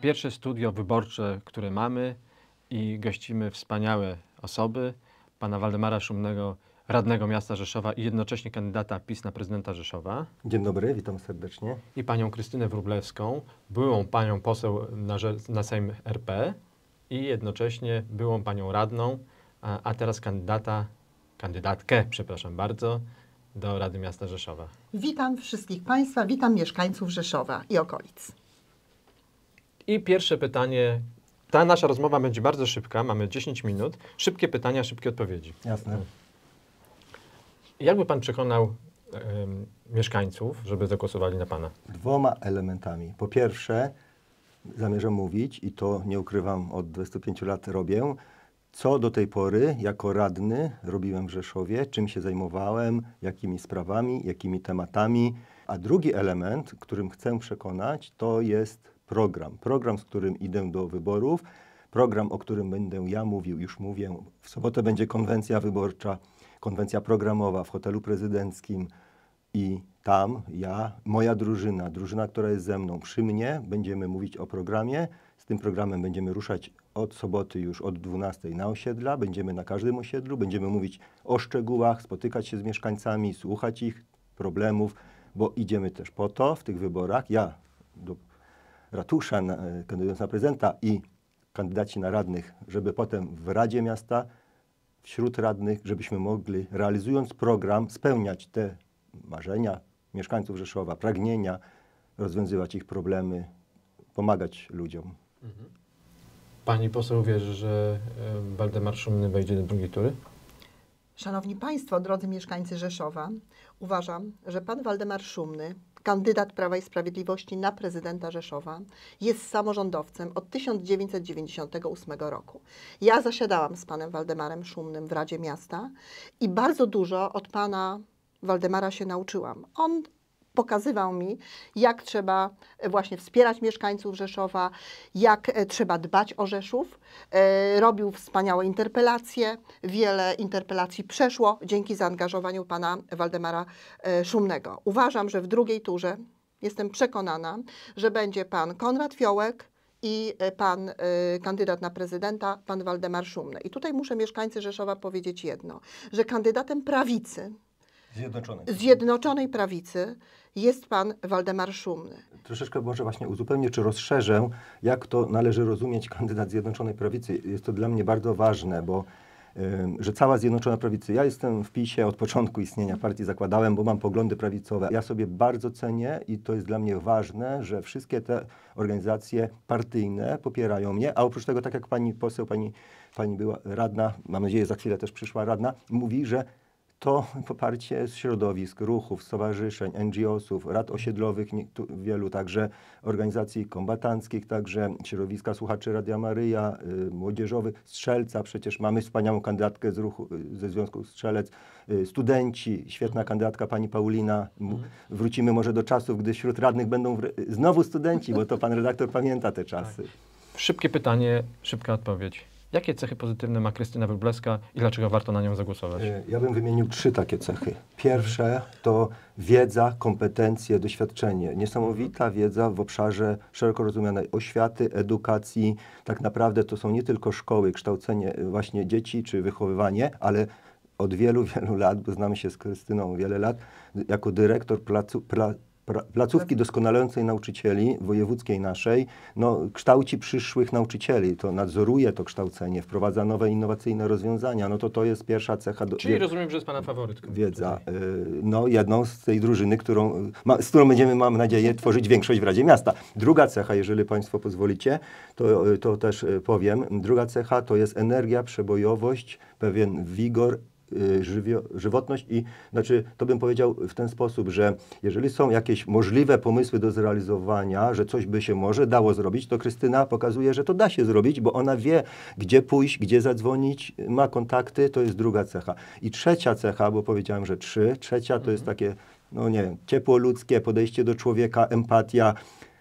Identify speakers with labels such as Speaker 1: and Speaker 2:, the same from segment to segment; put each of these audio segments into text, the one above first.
Speaker 1: pierwsze studio wyborcze, które mamy i gościmy wspaniałe osoby, pana Waldemara Szumnego, radnego miasta Rzeszowa i jednocześnie kandydata PiS na prezydenta Rzeszowa.
Speaker 2: Dzień dobry, witam serdecznie.
Speaker 1: I panią Krystynę Wróblewską, byłą panią poseł na, na Sejm RP i jednocześnie byłą panią radną, a, a teraz kandydata, kandydatkę, przepraszam bardzo, do Rady Miasta Rzeszowa.
Speaker 3: Witam wszystkich Państwa, witam mieszkańców Rzeszowa i okolic.
Speaker 1: I pierwsze pytanie. Ta nasza rozmowa będzie bardzo szybka, mamy 10 minut. Szybkie pytania, szybkie odpowiedzi. Jasne. Hmm. Jakby Pan przekonał mieszkańców, żeby zagłosowali na Pana?
Speaker 2: Dwoma elementami. Po pierwsze, zamierzam mówić i to nie ukrywam, od 25 lat robię, co do tej pory jako radny robiłem w Rzeszowie, czym się zajmowałem, jakimi sprawami, jakimi tematami. A drugi element, którym chcę przekonać, to jest program. Program, z którym idę do wyborów, program, o którym będę ja mówił, już mówię. W sobotę będzie konwencja wyborcza, konwencja programowa w hotelu prezydenckim i tam ja, moja drużyna, drużyna, która jest ze mną, przy mnie, będziemy mówić o programie. Z tym programem będziemy ruszać od soboty już od 12 na osiedla, będziemy na każdym osiedlu, będziemy mówić o szczegółach, spotykać się z mieszkańcami, słuchać ich problemów, bo idziemy też po to w tych wyborach. Ja do ratusza, na, kandydując na prezydenta i kandydaci na radnych, żeby potem w Radzie Miasta, wśród radnych, żebyśmy mogli, realizując program, spełniać te marzenia mieszkańców Rzeszowa, pragnienia, rozwiązywać ich problemy, pomagać ludziom.
Speaker 1: Mhm. Pani poseł wierzy, że Waldemar Szumny wejdzie do drugiej tury?
Speaker 3: Szanowni Państwo, drodzy mieszkańcy Rzeszowa, uważam, że pan Waldemar Szumny kandydat Prawa i Sprawiedliwości na prezydenta Rzeszowa, jest samorządowcem od 1998 roku. Ja zasiadałam z panem Waldemarem Szumnym w Radzie Miasta i bardzo dużo od pana Waldemara się nauczyłam. On pokazywał mi, jak trzeba e, właśnie wspierać mieszkańców Rzeszowa, jak e, trzeba dbać o Rzeszów. E, robił wspaniałe interpelacje, wiele interpelacji przeszło dzięki zaangażowaniu pana Waldemara Szumnego. Uważam, że w drugiej turze jestem przekonana, że będzie pan Konrad Fiołek, i pan y, kandydat na prezydenta, pan Waldemar Szumny. I tutaj muszę mieszkańcy Rzeszowa powiedzieć jedno, że kandydatem prawicy Zjednoczonej. Zjednoczonej prawicy jest pan Waldemar Szumny.
Speaker 2: Troszeczkę może właśnie uzupełnię czy rozszerzę, jak to należy rozumieć kandydat Zjednoczonej Prawicy. Jest to dla mnie bardzo ważne, bo że cała Zjednoczona Prawica, ja jestem w PiSie od początku istnienia partii, zakładałem, bo mam poglądy prawicowe. Ja sobie bardzo cenię i to jest dla mnie ważne, że wszystkie te organizacje partyjne popierają mnie, a oprócz tego, tak jak pani poseł, pani, pani była radna, mam nadzieję za chwilę też przyszła radna, mówi, że to poparcie środowisk, ruchów, stowarzyszeń, NGO-sów, rad osiedlowych, nie, tu, wielu także organizacji kombatanckich, także środowiska słuchaczy Radia Maryja, y, młodzieżowych, Strzelca, przecież mamy wspaniałą kandydatkę z ruchu, y, ze Związku Strzelec, y, studenci, świetna kandydatka pani Paulina. M mhm. wrócimy może do czasów, gdy wśród radnych będą znowu studenci, bo to pan redaktor pamięta te czasy. Tak.
Speaker 1: Szybkie pytanie, szybka odpowiedź. Jakie cechy pozytywne ma Krystyna Wróblewska i dlaczego warto na nią zagłosować?
Speaker 2: E, ja bym wymienił trzy takie cechy. Pierwsze to wiedza, kompetencje, doświadczenie. Niesamowita wiedza w obszarze szeroko rozumianej oświaty, edukacji. Tak naprawdę to są nie tylko szkoły, kształcenie e, właśnie dzieci czy wychowywanie, ale od wielu, wielu lat, bo znamy się z Krystyną wiele lat, jako dyrektor placu, pla, placówki doskonalącej nauczycieli, wojewódzkiej naszej, no, kształci przyszłych nauczycieli, to nadzoruje to kształcenie, wprowadza nowe innowacyjne rozwiązania, no to to jest pierwsza cecha. Do, Czyli wie, rozumiem, że jest Pana faworytką. Wiedza. Y, no jedną z tej drużyny, którą, y, ma, z którą będziemy, mam nadzieję, tworzyć większość w Radzie Miasta. Druga cecha, jeżeli Państwo pozwolicie, to, y, to też powiem, druga cecha to jest energia, przebojowość, pewien wigor, Y, żywio, żywotność i znaczy to bym powiedział w ten sposób, że jeżeli są jakieś możliwe pomysły do zrealizowania, że coś by się może dało zrobić, to Krystyna pokazuje, że to da się zrobić, bo ona wie, gdzie pójść, gdzie zadzwonić, ma kontakty, to jest druga cecha. I trzecia cecha, bo powiedziałem, że trzy, trzecia to jest mhm. takie, no nie wiem, ciepło ludzkie, podejście do człowieka, empatia,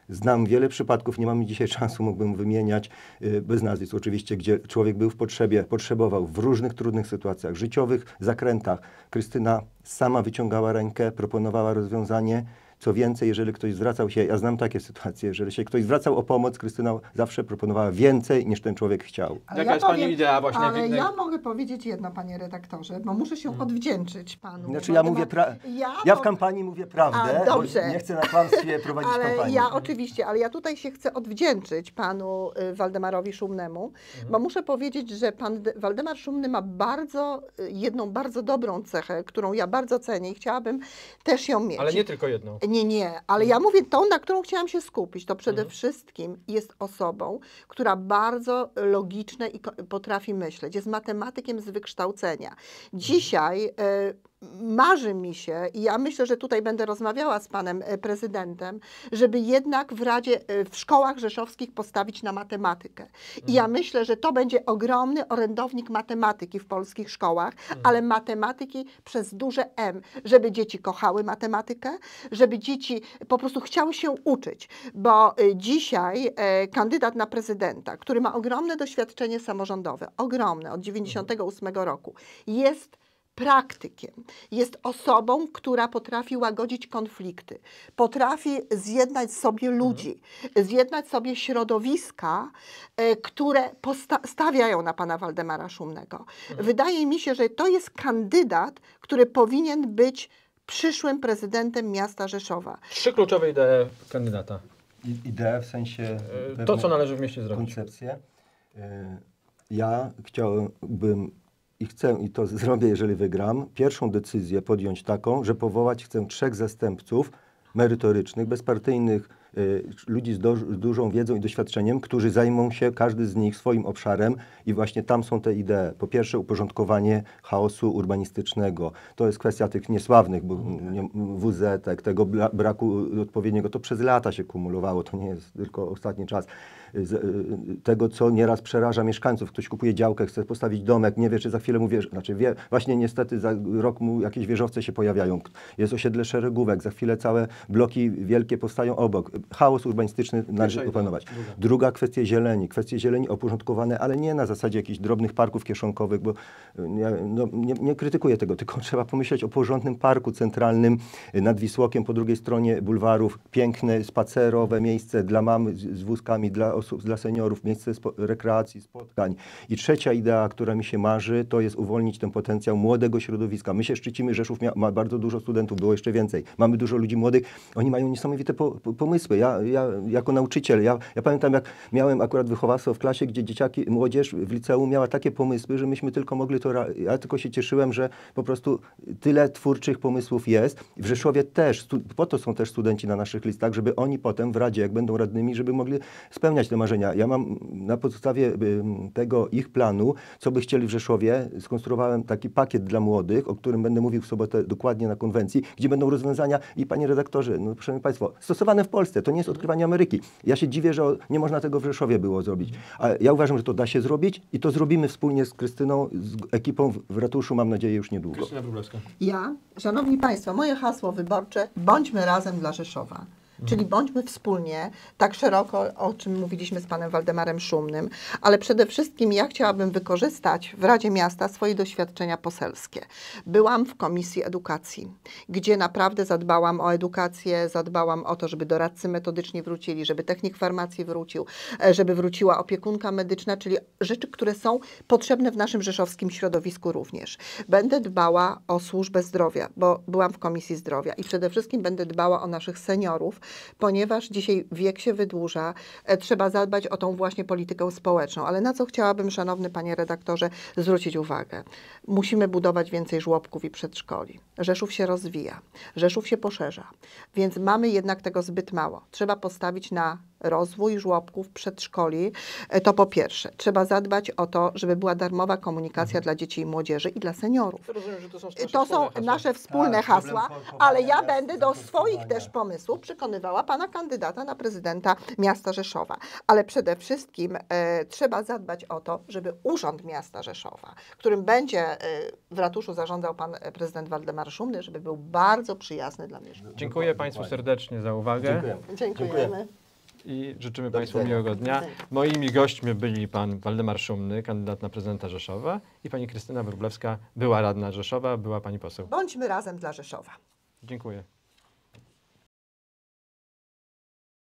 Speaker 2: Znam wiele przypadków, nie mamy dzisiaj czasu, mógłbym wymieniać y, bez nazwisk oczywiście, gdzie człowiek był w potrzebie, potrzebował w różnych trudnych sytuacjach, życiowych zakrętach. Krystyna sama wyciągała rękę, proponowała rozwiązanie co więcej, jeżeli ktoś zwracał się, ja znam takie sytuacje, jeżeli się ktoś zwracał o pomoc, Krystyna zawsze proponowała więcej niż ten człowiek chciał. Ale Jaka ja jest powiem, Pani idea właśnie? Ale ja
Speaker 3: mogę powiedzieć jedno, Panie redaktorze, bo muszę się hmm. odwdzięczyć Panu. Znaczy ja mówię, pra... ja, ja
Speaker 2: w kampanii mówię prawdę, A, dobrze. nie chcę na kłamstwie prowadzić ale kampanii. Ja
Speaker 3: oczywiście, ale ja tutaj się chcę odwdzięczyć Panu y, Waldemarowi Szumnemu, mhm. bo muszę powiedzieć, że Pan Waldemar Szumny ma bardzo, y, jedną bardzo dobrą cechę, którą ja bardzo cenię i chciałabym też ją mieć. Ale nie tylko jedną nie, nie, ale ja mówię tą, na którą chciałam się skupić. To przede mhm. wszystkim jest osobą, która bardzo logiczne i potrafi myśleć. Jest matematykiem z wykształcenia. Mhm. Dzisiaj. Mhm marzy mi się i ja myślę, że tutaj będę rozmawiała z panem e, prezydentem, żeby jednak w Radzie, e, w szkołach rzeszowskich postawić na matematykę. I mhm. ja myślę, że to będzie ogromny orędownik matematyki w polskich szkołach, mhm. ale matematyki przez duże M, żeby dzieci kochały matematykę, żeby dzieci po prostu chciały się uczyć, bo e, dzisiaj kandydat na prezydenta, który ma ogromne doświadczenie samorządowe, ogromne, od 1998 mhm. roku, jest praktykiem, jest osobą, która potrafi łagodzić konflikty, potrafi zjednać sobie ludzi, zjednać sobie środowiska, e, które stawiają na pana Waldemara Szumnego. Mhm. Wydaje mi się, że to jest kandydat, który powinien być przyszłym prezydentem miasta Rzeszowa.
Speaker 1: Trzy kluczowe idee kandydata.
Speaker 2: I, idee w sensie... E, to, co
Speaker 1: należy w mieście zrobić. Koncepcję. E,
Speaker 2: ja chciałbym i chcę, i to zrobię, jeżeli wygram, pierwszą decyzję podjąć taką, że powołać chcę trzech zastępców merytorycznych, bezpartyjnych, y, ludzi z, do, z, dużą wiedzą i doświadczeniem, którzy zajmą się, każdy z nich, swoim obszarem i właśnie tam są te idee. Po pierwsze uporządkowanie chaosu urbanistycznego. To jest kwestia tych niesławnych bo, nie, WZ, tak, tego braku odpowiedniego. To przez lata się kumulowało, to nie jest tylko ostatni czas. Y, tego, co nieraz przeraża mieszkańców. Ktoś kupuje działkę, chce postawić domek, nie wie, czy za chwilę mu wież... Znaczy wie, właśnie niestety za rok mu jakieś wieżowce się pojawiają. Jest osiedle szeregówek, za chwilę całe bloki wielkie powstają obok. Chaos urbanistyczny należy opanować. Druga kwestia zieleni. Kwestie zieleni oporządkowane, ale nie na zasadzie jakichś drobnych parków kieszonkowych, bo ja, y, no, nie, nie krytykuję tego, tylko trzeba pomyśleć o porządnym parku centralnym y, nad Wisłokiem po drugiej stronie bulwarów. Piękne, spacerowe miejsce dla mam z, z wózkami, dla osób, dla seniorów, miejsce spo, rekreacji, spotkań. I trzecia idea, która mi się marzy, to jest uwolnić ten potencjał młodego środowiska. My się szczycimy, Rzeszów mia, ma bardzo dużo studentów, było jeszcze więcej. Mamy dużo ludzi młodych, oni mają niesamowite po, po, pomysły. Ja, ja jako nauczyciel, ja, ja pamiętam jak miałem akurat wychowawstwo w klasie, gdzie dzieciaki, młodzież w liceum miała takie pomysły, że myśmy tylko mogli to, ja tylko się cieszyłem, że po prostu tyle twórczych pomysłów jest. W Rzeszowie też, po to są też studenci na naszych listach, żeby oni potem w Radzie, jak będą radnymi, żeby mogli spełniać te marzenia. Ja mam na podstawie y, tego ich planu, co by chcieli w Rzeszowie, skonstruowałem taki pakiet dla młodych, o którym będę mówił w sobotę dokładnie na konwencji, gdzie będą rozwiązania i panie redaktorzy, no proszę państwo, stosowane w Polsce, to nie jest odkrywanie Ameryki. Ja się dziwię, że nie można tego w Rzeszowie było zrobić. A ja uważam, że to da się zrobić i to zrobimy wspólnie z Krystyną, z ekipą w ratuszu, mam nadzieję, już niedługo. Krystyna
Speaker 1: Wróblewska.
Speaker 3: Ja, szanowni państwo, moje hasło wyborcze, bądźmy razem dla Rzeszowa. Czyli mhm. bądźmy wspólnie, tak szeroko, o czym mówiliśmy z panem Waldemarem Szumnym, ale przede wszystkim ja chciałabym wykorzystać w Radzie Miasta swoje doświadczenia poselskie. Byłam w Komisji Edukacji, gdzie naprawdę zadbałam o edukację, zadbałam o to, żeby doradcy metodyczni wrócili, żeby technik farmacji wrócił, e, żeby wróciła opiekunka medyczna, czyli rzeczy, które są potrzebne w naszym rzeszowskim środowisku również. Będę dbała o służbę zdrowia, bo byłam w Komisji Zdrowia i przede wszystkim będę dbała o naszych seniorów, ponieważ dzisiaj wiek się wydłuża, e, trzeba zadbać o tą właśnie politykę społeczną. Ale na co chciałabym, szanowny panie redaktorze, zwrócić uwagę? Musimy budować więcej żłobków i przedszkoli. Rzeszów się rozwija, Rzeszów się poszerza, więc mamy jednak tego zbyt mało. Trzeba postawić na rozwój żłobków, przedszkoli. E, to po pierwsze, trzeba zadbać o to, żeby była darmowa komunikacja mhm. dla dzieci i młodzieży i dla seniorów. Rozumiem, że to są, e, to są nasze wspólne tak, hasła, ale, ja będę do swoich też pomysłów przekonywała pana kandydata na prezydenta miasta Rzeszowa. Ale przede wszystkim e, trzeba zadbać o to, żeby Urząd Miasta Rzeszowa, którym będzie e, w ratuszu zarządzał pan e, prezydent Waldemar Szumny, żeby był bardzo przyjazny dla mieszkańców.
Speaker 1: Dziękuję Państwu serdecznie za uwagę. Dziękujemy. Dziękujemy i życzymy Państwu miłego dnia. Moimi gośćmi byli pan Waldemar Szumny, kandydat na prezydenta Rzeszowa i pani Krystyna Wróblewska, była radna Rzeszowa, była pani poseł.
Speaker 3: Bądźmy razem dla Rzeszowa.
Speaker 1: Dziękuję.